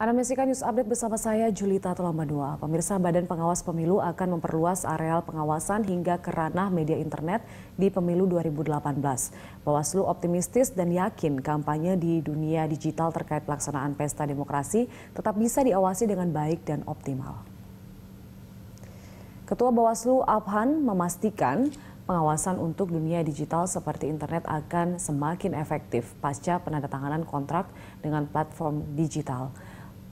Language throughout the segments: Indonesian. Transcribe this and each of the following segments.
Anda menyaksikan news update bersama saya Julita Tulamadua. Pemirsa Badan Pengawas Pemilu akan memperluas areal pengawasan hingga ke ranah media internet di pemilu 2018. Bawaslu optimistis dan yakin kampanye di dunia digital terkait pelaksanaan pesta demokrasi tetap bisa diawasi dengan baik dan optimal. Ketua Bawaslu Abhan memastikan pengawasan untuk dunia digital seperti internet akan semakin efektif pasca penandatanganan kontrak dengan platform digital.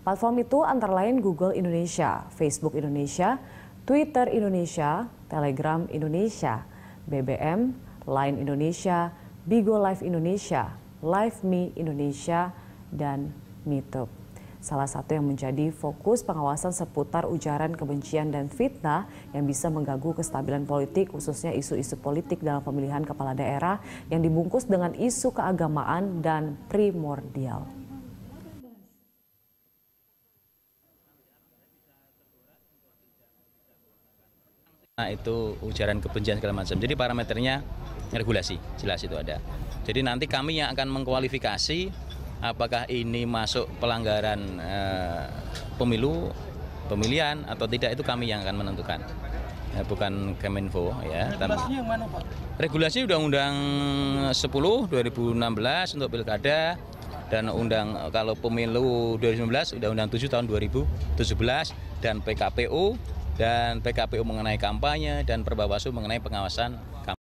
Platform itu antara lain Google Indonesia, Facebook Indonesia, Twitter Indonesia, Telegram Indonesia, BBM, Line Indonesia, Bigo Live Indonesia, Live Me Indonesia, dan Meetup. Salah satu yang menjadi fokus pengawasan seputar ujaran kebencian dan fitnah yang bisa mengganggu kestabilan politik khususnya isu-isu politik dalam pemilihan kepala daerah yang dibungkus dengan isu keagamaan dan primordial. Nah, itu ujaran kebencian segala macam. Jadi parameternya regulasi, jelas itu ada. Jadi nanti kami yang akan mengkualifikasi apakah ini masuk pelanggaran eh, pemilu, pemilihan atau tidak itu kami yang akan menentukan. Ya, bukan Kemenfo ya. Regulasinya yang mana Pak? Regulasi Undang-Undang 10 2016 untuk Pilkada dan undang kalau pemilu 2019 Undang-Undang 7 tahun 2017 dan PKPU dan pkpu mengenai kampanye dan perbawaslu mengenai pengawasan kampanye